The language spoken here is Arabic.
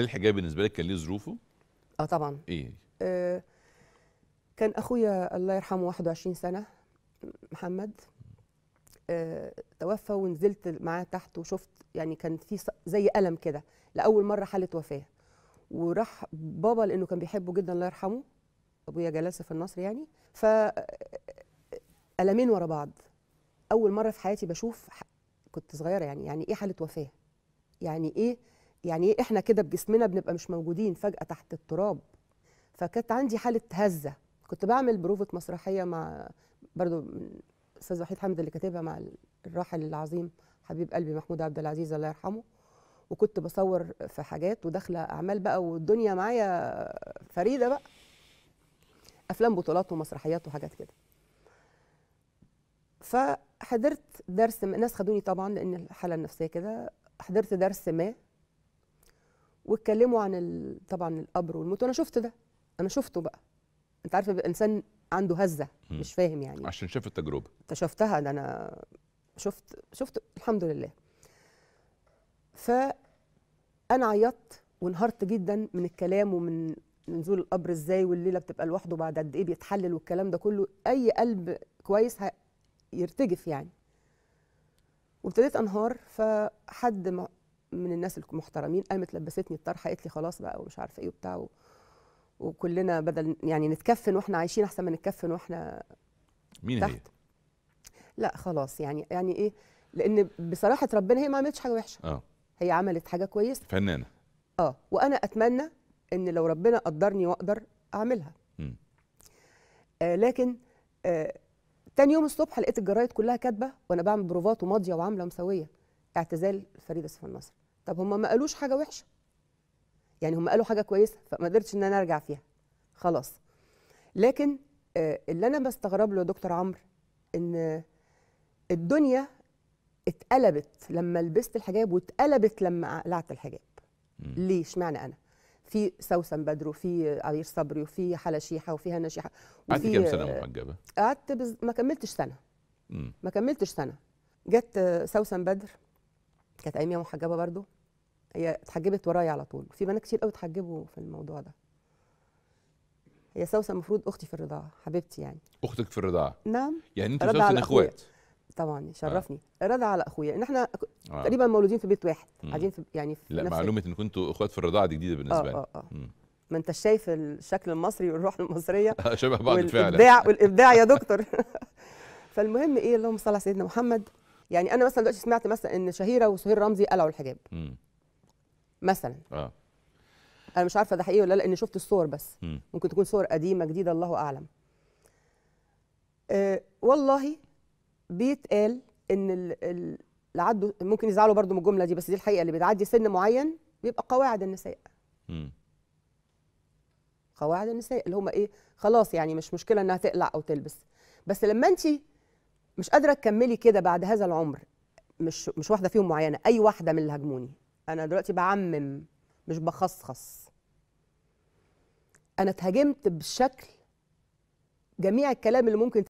الحجاب بالنسبه لك كان ليه ظروفه؟ اه طبعا ايه؟ آه كان اخويا الله يرحمه 21 سنه محمد آه توفى ونزلت معاه تحت وشفت يعني كان في زي الم كده لاول مره حاله وفاه وراح بابا لانه كان بيحبه جدا الله يرحمه ابويا جلال في النصر يعني ف المين ورا بعض اول مره في حياتي بشوف كنت صغيره يعني يعني ايه حاله وفاه يعني ايه يعني ايه احنا كده بجسمنا بنبقى مش موجودين فجاه تحت التراب فكانت عندي حاله هزه كنت بعمل بروفه مسرحيه مع برضو الاستاذ وحيد حمد اللي كاتبها مع الراحل العظيم حبيب قلبي محمود عبد العزيز الله يرحمه وكنت بصور في حاجات وداخله اعمال بقى والدنيا معايا فريده بقى افلام بطولات ومسرحيات وحاجات كده فحضرت درس الناس خدوني طبعا لان الحاله النفسيه كده حضرت درس ما واتكلموا عن طبعا القبر والموت وانا شفت ده انا شفته بقى انت عارف الانسان عنده هزه مش فاهم يعني عشان شاف التجربه انت شفتها ده انا شفت شفت الحمد لله ف انا عيطت وانهارت جدا من الكلام ومن نزول القبر ازاي والليله بتبقى لوحده بعد قد ايه بيتحلل والكلام ده كله اي قلب كويس يرتجف يعني وابتديت انهار فحد من الناس المحترمين قامت لبستني الطرحه قالت لي خلاص بقى ومش عارفه ايه وبتاع وكلنا بدل يعني نتكفن واحنا عايشين احسن ما نتكفن واحنا مين تحت. هي؟ لا خلاص يعني يعني ايه لان بصراحه ربنا هي ما عملتش حاجه وحشه اه هي عملت حاجه كويسه فنانه اه وانا اتمنى ان لو ربنا قدرني واقدر اعملها آه لكن آه تاني يوم الصبح لقيت الجرايد كلها كاتبه وانا بعمل بروفات وماضيه وعامله مسويه اعتزال فريده سيف النصر طب هم ما قالوش حاجه وحشه يعني هم قالوا حاجه كويسه فما قدرتش ان انا ارجع فيها خلاص لكن آه، اللي انا بستغرب له يا دكتور عمرو ان الدنيا اتقلبت لما لبست الحجاب واتقلبت لما قلعت الحجاب ليه اشمعنى انا في سوسن بدر وفي عبير صبري وفي حلا شيحه وفي هنا شيحه قعدت كام سنه آه، محجبه؟ قعدت بز... ما كملتش سنه مم. ما كملتش سنه جت آه، سوسن بدر كانت اياميها محجبه برضو هي اتحجبت ورايا على طول في بنات كتير قوي اتحجبوا في الموضوع ده هي سوسه المفروض اختي في الرضاعه حبيبتي يعني اختك في الرضاعه نعم يعني انتوا سوسه اخوات طبعا آه. شرفني آه. رضا على اخويا ان يعني احنا آه. تقريبا مولودين في بيت واحد قاعدين في يعني في لا نفس معلومه ان كنتوا اخوات في الرضاعه دي جديده بالنسبه لي اه اه, آه. ما انت شايف الشكل المصري والروح المصريه آه، شبه بعض فعلا والابداع والابداع يا دكتور فالمهم ايه اللهم صل على سيدنا محمد يعني انا مثلا دلوقتي سمعت مثلا ان شهيره وسهير رمزي قلعوا الحجاب مثلا اه انا مش عارفه ده حقيقي ولا لا لان شفت الصور بس م. ممكن تكون صور قديمه جديده الله اعلم آه والله بيتقال ان اللي عدوا ممكن يزعلوا برضو من الجمله دي بس دي الحقيقه اللي بتعدي سن معين بيبقى قواعد النساء م. قواعد النساء اللي هم ايه خلاص يعني مش مشكله انها تقلع او تلبس بس لما انت مش قادره تكملي كده بعد هذا العمر مش مش واحده فيهم معينه اي واحده من اللي هاجموني انا دلوقتي بعمم مش بخصخص انا اتهاجمت بشكل جميع الكلام اللي ممكن